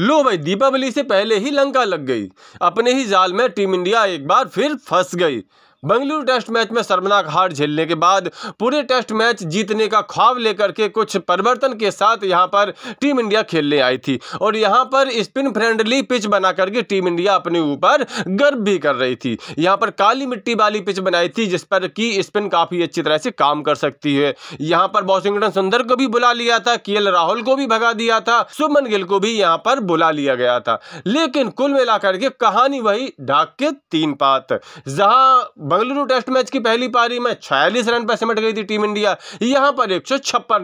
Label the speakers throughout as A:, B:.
A: लो भाई दीपावली से पहले ही लंका लग गई अपने ही जाल में टीम इंडिया एक बार फिर फंस गई बंगलुरु टेस्ट मैच में शर्मनाक हार झेलने के बाद पूरे टेस्ट मैच जीतने का ख्वाब लेकर के कुछ परिवर्तन के साथ यहाँ पर टीम इंडिया खेलने आई थी और यहाँ पर स्पिन फ्रेंडली पिच बना करके टीम इंडिया अपने ऊपर गर्व भी कर रही थी यहाँ पर काली मिट्टी वाली पिच बनाई थी जिस पर कि स्पिन काफ़ी अच्छी तरह से काम कर सकती है यहाँ पर वॉशिंगटन सुंदर को भी बुला लिया था के राहुल को भी भगा दिया था सुमन गिल को भी यहाँ पर बुला लिया गया था लेकिन कुल मिलाकर के कहानी वही ढाक के तीन पात जहाँ बंगलुरु टेस्ट मैच की पहली पारी में छियालीस रन पर सिमट गई थी टीम इंडिया यहाँ पर एक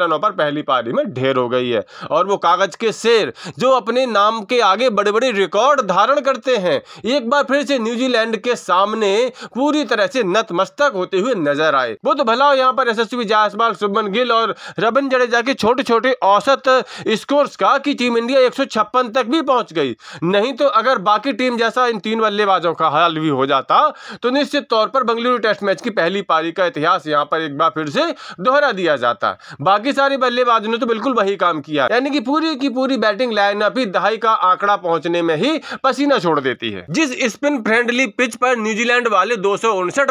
A: रनों पर पहली पारी में ढेर हो गई है और वो कागज के शेर जो अपने नाम के आगे बड़े बड़े रिकॉर्ड धारण करते हैं एक बार फिर से न्यूजीलैंड के सामने पूरी तरह से नतमस्तक होते हुए नजर आए वो तो भला यहाँ पर यशस्वी जायसवाल सुबमन गिल और रबन जडेजा के छोटे छोटे औसत स्कोर का की टीम इंडिया एक तक भी पहुंच गई नहीं तो अगर बाकी टीम जैसा इन तीन बल्लेबाजों का हाल भी हो जाता तो निश्चित तौर पर बंगलुरु टेस्ट मैच की पहली पारी का इतिहास यहाँ पर एक बार फिर से दोहरा दिया जाता बाकी सारे बल्लेबाजों ने तो बिल्कुल वही काम किया यानी कि पूरी की पूरी बैटिंग लाइनअप ही दहाई का आंकड़ा पहुंचने में ही पसीना छोड़ देती है जिस स्पिन फ्रेंडली पिच पर न्यूजीलैंड वाले दो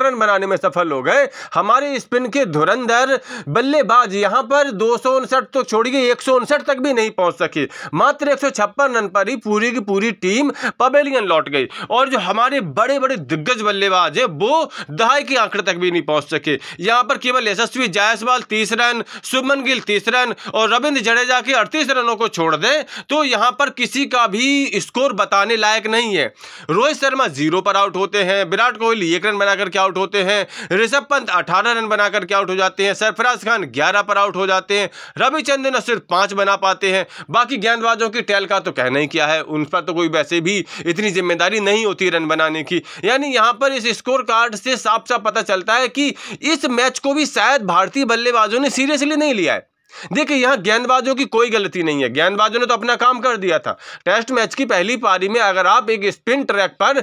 A: रन बनाने में सफल हो गए हमारे स्पिन के धुरंधर बल्लेबाज यहाँ पर दो तो छोड़िए एक तक भी नहीं पहुंच सके मात्र एक रन पर ही पूरी की पूरी टीम पवेलियन लौट गई और जो हमारे बड़े बड़े दिग्गज बल्लेबाज है वो दहाई के आंकड़े तक भी नहीं पहुंच सके यहां पर केवल यशस्वी जायसवाल तीस रन सुमन गिल तीस रन और रविंद्र जडेजा के अड़तीस रनों को छोड़ दें तो यहां पर किसी का भी स्कोर बताने लायक नहीं है रोहित शर्मा जीरो पर आउट होते हैं विराट कोहली एक रन बनाकर के आउट होते हैं ऋषभ पंत अठारह रन बनाकर के आउट हो जाते हैं सरफराज खान ग्यारह पर आउट हो जाते हैं रविचंद्रन सिर्फ पांच बना पाते हैं बाकी गेंदबाजों की टैल का तो कहना ही क्या है उन पर तो कोई वैसे भी इतनी जिम्मेदारी नहीं होती रन बनाने की यानी यहां पर इस स्कोर कार्ड से साफ साफ पता चलता है कि इस मैच को भी शायद भारतीय बल्लेबाजों ने सीरियसली नहीं लिया है देखिए यहाँ गेंदबाजों की कोई गलती नहीं है गेंदबाजों ने तो अपना काम कर दिया था टेस्ट मैच की पहली पारी में अगर आप एक स्पिन ट्रैक पर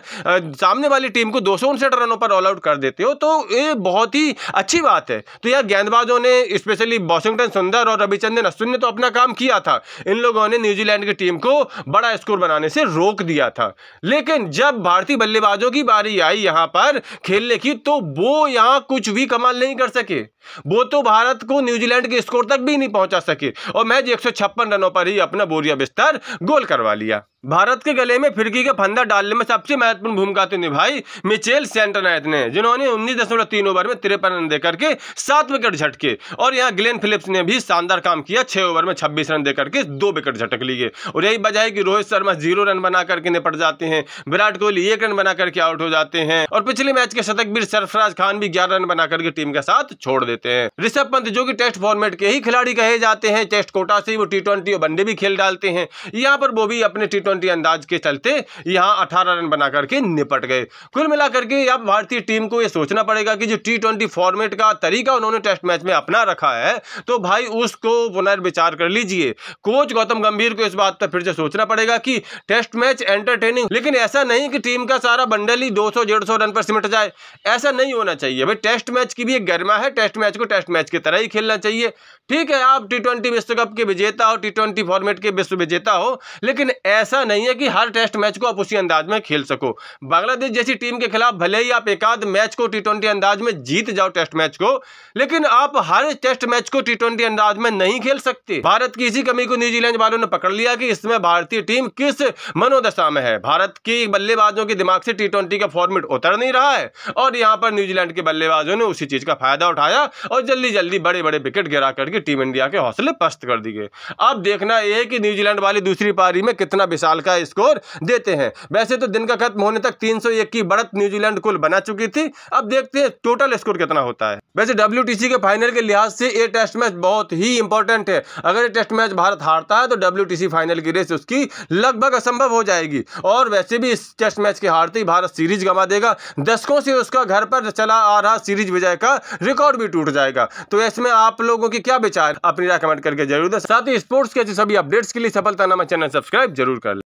A: सामने वाली टीम को दो रनों पर ऑल आउट कर देते हो तो ये बहुत ही अच्छी बात है तो यहाँ गेंदबाजों ने स्पेशली वॉशिंगटन सुंदर और रविचंद्रन अश्विन ने तो अपना काम किया था इन लोगों ने न्यूजीलैंड की टीम को बड़ा स्कोर बनाने से रोक दिया था लेकिन जब भारतीय बल्लेबाजों की बारी आई यहाँ पर खेलने की तो वो यहाँ कुछ भी कमाल नहीं कर सके वो तो भारत को न्यूजीलैंड के स्कोर तक भी नहीं पहुंचा सके और मैच एक रनों पर ही अपना बोरिया बिस्तर गोल करवा लिया भारत के गले में फिरकी के फंदा डालने में सबसे महत्वपूर्ण भूमिका तो निभाई मिचेल सेंटरनाइट ने जिन्होंने उन्नीस दशमलव तीन ओवर में तिरपन रन देकर के सात विकेट झटके और यहाँ ग्लेन फिलिप्स ने भी शानदार काम किया छह ओवर में छब्बीस रन देकर के दो विकेट झटक लिए और यही वजह है कि रोहित शर्मा जीरो रन बना करके निपट जाते हैं विराट कोहली एक रन बना करके आउट हो जाते हैं और पिछले मैच के शतक भी सरफराज खान भी ग्यारह रन बना करके टीम के साथ छोड़ देते हैं ऋषभ पंत जो की टेस्ट फॉर्मेट के ही खिलाड़ी कहे जाते हैं टेस्ट कोटा से वो टी और वनडे भी खेल डालते हैं यहाँ पर वो भी अपने टी ट्वेंटी अंदाज के चलते यहाँ अठारह रन बना करके निपट गए कुल मिलाकर के अब भारतीय टीम को यह सोचना पड़ेगा कि जो टी फॉर्मेट का तरीका उन्होंने टेस्ट मैच में अपना रखा है तो भाई उसको पुनर्विचार कर लीजिए कोच गौतम गंभीर को इस बात पर फिर से सोचना पड़ेगा कि टेस्ट मैच एंटरटेनिंग लेकिन ऐसा नहीं कि टीम का सारा बंडल ही 200 सौ रन पर सिमट जाए ऐसा नहीं होना चाहिए भाई टेस्ट मैच की भी एक गरिमा है टेस्ट मैच को टेस्ट मैच की तरह ही खेलना चाहिए ठीक है आप टी ट्वेंटी विश्व कप के विजेता हो टी ट्वेंटी फॉर्मेट के विश्व विजेता हो लेकिन ऐसा ऐसा नहीं है कि हर टेस्ट मैच को आप उसी अंदाज में खेल सको बांग्लादेश जैसी टीम के खिलाफ भले ही आप एकाध मैच को टी अंदाज में जीत जाओ टेस्ट मैच को लेकिन आप हर टेस्ट मैच को टी अंदाज में नहीं खेल सकते भारत की इसी कमी को न्यूजीलैंड वालों ने पकड़ लिया कि इसमें भारतीय टीम किस मनोदशा में है भारत की बल्लेबाजों के दिमाग से टी का फॉर्मेट उतर नहीं रहा है और यहाँ पर न्यूजीलैंड के बल्लेबाजों ने उसी चीज का फायदा उठाया और जल्दी जल्दी बड़े बड़े विकेट गिरा करके टीम इंडिया के हौसले पस्त कर दिए अब देखना यह है कि न्यूजीलैंड वाली दूसरी पारी में कितना विशाल साल का स्कोर देते हैं वैसे तो दिन का खत्म होने तक तीन की बढ़त न्यूजीलैंड कुल बना चुकी थी अब देखते हैं टोटल स्कोर कितना होता है वैसे डब्ल्यू के फाइनल के लिहाज से ये टेस्ट मैच बहुत ही इंपॉर्टेंट है अगर ये टेस्ट मैच भारत हारता है तो डब्ल्यू फाइनल की रेस उसकी लगभग असंभव हो जाएगी और वैसे भी इस टेस्ट मैच के हारते ही भारत सीरीज गंवा देगा दशकों से उसका घर पर चला आ रहा सीरीज विजय का रिकॉर्ड भी टूट जाएगा तो इसमें आप लोगों की क्या विचार अपनी राय कमेंट करके जरूर दें साथ ही स्पोर्ट्स के सभी अपडेट्स के लिए सफलता नामा चैनल सब्सक्राइब जरूर कर